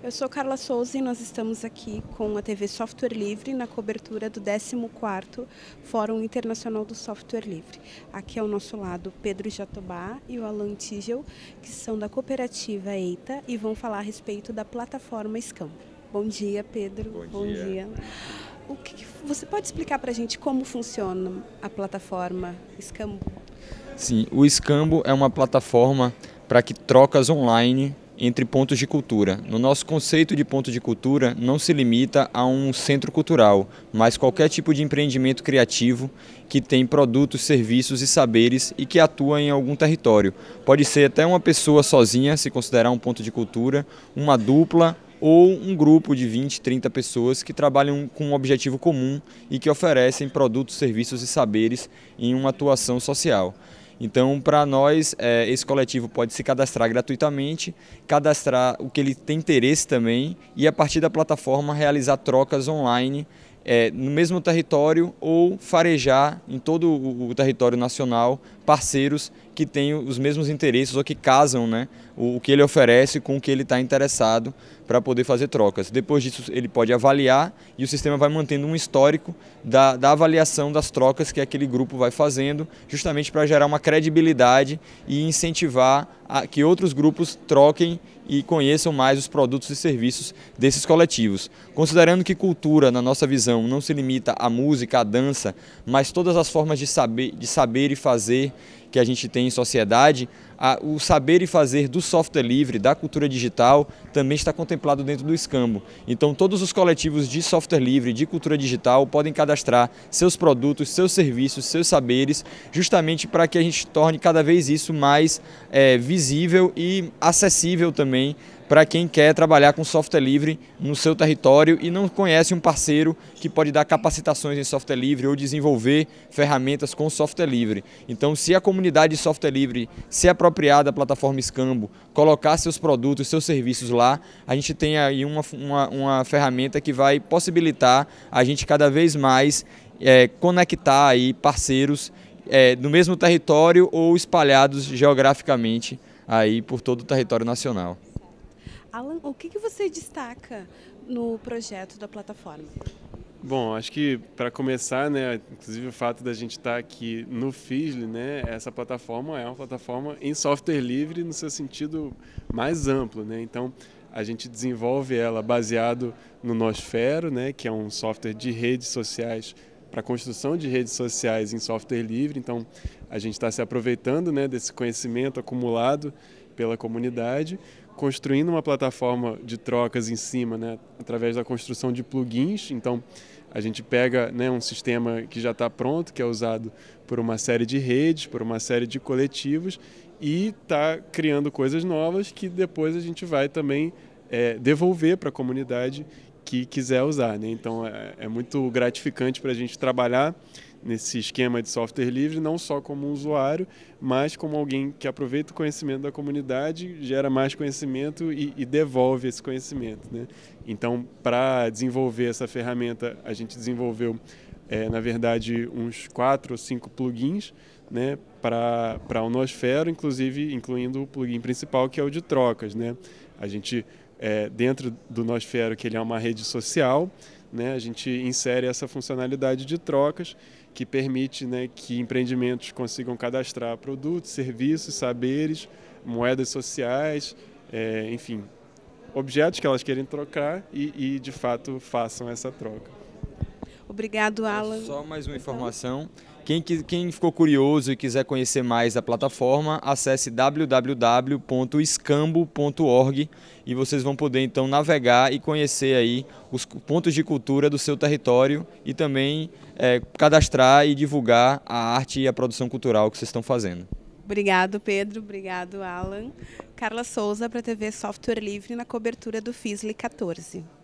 Eu sou Carla Souza e nós estamos aqui com a TV Software Livre na cobertura do 14º Fórum Internacional do Software Livre. Aqui ao nosso lado Pedro Jatobá e o Alan Tigel, que são da cooperativa EITA e vão falar a respeito da plataforma Scam. Bom dia, Pedro. Bom, Bom dia. dia. O que, você pode explicar para a gente como funciona a plataforma Scambo? Sim, o Scambo é uma plataforma para que trocas online entre pontos de cultura. No nosso conceito de ponto de cultura, não se limita a um centro cultural, mas qualquer tipo de empreendimento criativo que tem produtos, serviços e saberes e que atua em algum território. Pode ser até uma pessoa sozinha, se considerar um ponto de cultura, uma dupla ou um grupo de 20, 30 pessoas que trabalham com um objetivo comum e que oferecem produtos, serviços e saberes em uma atuação social. Então, para nós, é, esse coletivo pode se cadastrar gratuitamente, cadastrar o que ele tem interesse também e, a partir da plataforma, realizar trocas online é, no mesmo território ou farejar em todo o, o território nacional parceiros que têm os mesmos interesses ou que casam né, o, que ele oferece com o que ele está interessado para poder fazer trocas. Depois disso, ele pode avaliar e o sistema vai mantendo um histórico da, da avaliação das trocas que aquele grupo vai fazendo, justamente para gerar uma credibilidade e incentivar a, que outros grupos troquem e conheçam mais os produtos e serviços desses coletivos. Considerando que cultura, na nossa visão, não se limita à música, à dança, mas todas as formas de saber, de saber e fazer, que a gente tem em sociedade, a, o saber e fazer do software livre, da cultura digital, também está contemplado dentro do escambo. Então, todos os coletivos de software livre, de cultura digital, podem cadastrar seus produtos, seus serviços, seus saberes, justamente para que a gente torne cada vez isso mais é, visível e acessível também para quem quer trabalhar com software livre no seu território e não conhece um parceiro que pode dar capacitações em software livre ou desenvolver ferramentas com software livre. Então, se a comunidade de software livre se apropriar da plataforma Scambo, colocar seus produtos, seus serviços lá, a gente tem aí uma, uma, uma ferramenta que vai possibilitar a gente cada vez mais é, conectar aí parceiros é, no mesmo território ou espalhados geograficamente aí por todo o território nacional. Alan, o que, que você destaca no projeto da plataforma? Bom, acho que para começar, né, inclusive o fato da gente estar tá aqui no FISL, né, essa plataforma é uma plataforma em software livre no seu sentido mais amplo, né? Então, a gente desenvolve ela baseado no Nosfero, né, que é um software de redes sociais para construção de redes sociais em software livre. Então, a gente está se aproveitando, né, desse conhecimento acumulado pela comunidade construindo uma plataforma de trocas em cima, né, através da construção de plugins. Então, a gente pega né, um sistema que já está pronto, que é usado por uma série de redes, por uma série de coletivos, e está criando coisas novas que depois a gente vai também é, devolver para a comunidade que quiser usar. Né? Então, é, é muito gratificante para a gente trabalhar nesse esquema de software livre, não só como usuário, mas como alguém que aproveita o conhecimento da comunidade, gera mais conhecimento e, e devolve esse conhecimento. Né? Então, para desenvolver essa ferramenta, a gente desenvolveu, é, na verdade, uns quatro ou cinco plugins né, para o Nosfero, inclusive incluindo o plugin principal, que é o de trocas. Né? A gente, é, dentro do Nosfero, que ele é uma rede social, né, a gente insere essa funcionalidade de trocas que permite né, que empreendimentos consigam cadastrar produtos, serviços, saberes, moedas sociais, é, enfim, objetos que elas querem trocar e, e de fato façam essa troca. Obrigado, Alan. Só mais uma informação. Quem, quem ficou curioso e quiser conhecer mais da plataforma, acesse www.escambo.org e vocês vão poder então navegar e conhecer aí os pontos de cultura do seu território e também é, cadastrar e divulgar a arte e a produção cultural que vocês estão fazendo. Obrigado, Pedro. Obrigado, Alan. Carla Souza para a TV Software Livre na cobertura do FISLE 14.